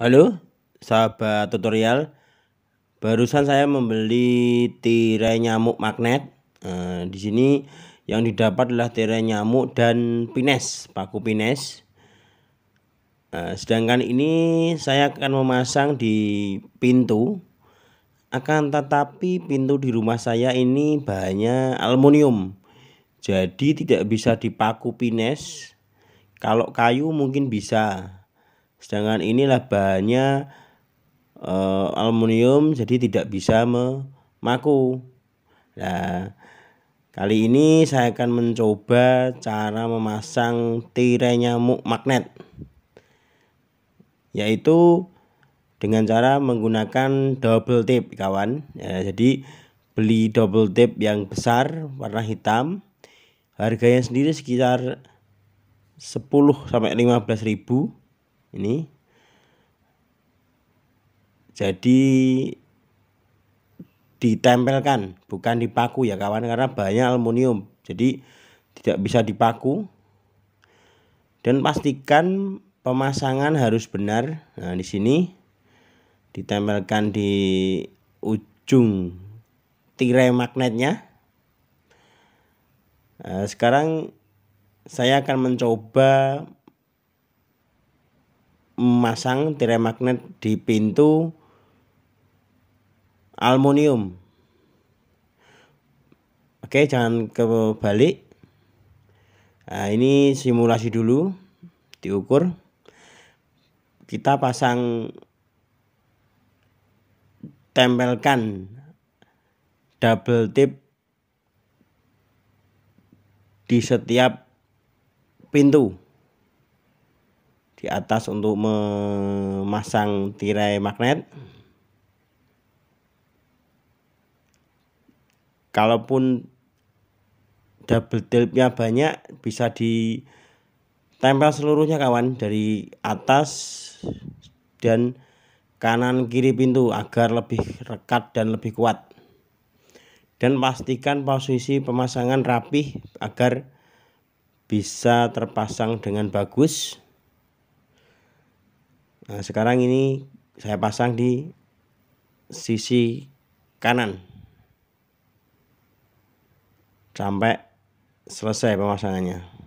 Halo sahabat tutorial Barusan saya membeli tirai nyamuk magnet eh, Di sini yang didapat adalah tirai nyamuk dan pines Paku pines eh, Sedangkan ini saya akan memasang di pintu Akan tetapi pintu di rumah saya ini bahannya aluminium Jadi tidak bisa dipaku pines Kalau kayu mungkin bisa Sedangkan inilah bahannya e, aluminium jadi tidak bisa memaku. Nah, kali ini saya akan mencoba cara memasang tirai nyamuk magnet. Yaitu dengan cara menggunakan double tip kawan. Ya, jadi beli double tip yang besar warna hitam. Harganya sendiri sekitar 10 sampai 15 ribu ini jadi ditempelkan bukan dipaku ya kawan karena bahannya aluminium jadi tidak bisa dipaku dan pastikan pemasangan harus benar nah di sini ditempelkan di ujung tirai magnetnya nah, sekarang saya akan mencoba memasang tirai magnet di pintu aluminium. Oke, jangan kebalik. Nah, ini simulasi dulu diukur. Kita pasang tempelkan double tip di setiap pintu di atas untuk memasang tirai magnet kalaupun double nya banyak bisa ditempel seluruhnya kawan dari atas dan kanan kiri pintu agar lebih rekat dan lebih kuat dan pastikan posisi pemasangan rapih agar bisa terpasang dengan bagus Nah, sekarang ini saya pasang di sisi kanan sampai selesai pemasangannya.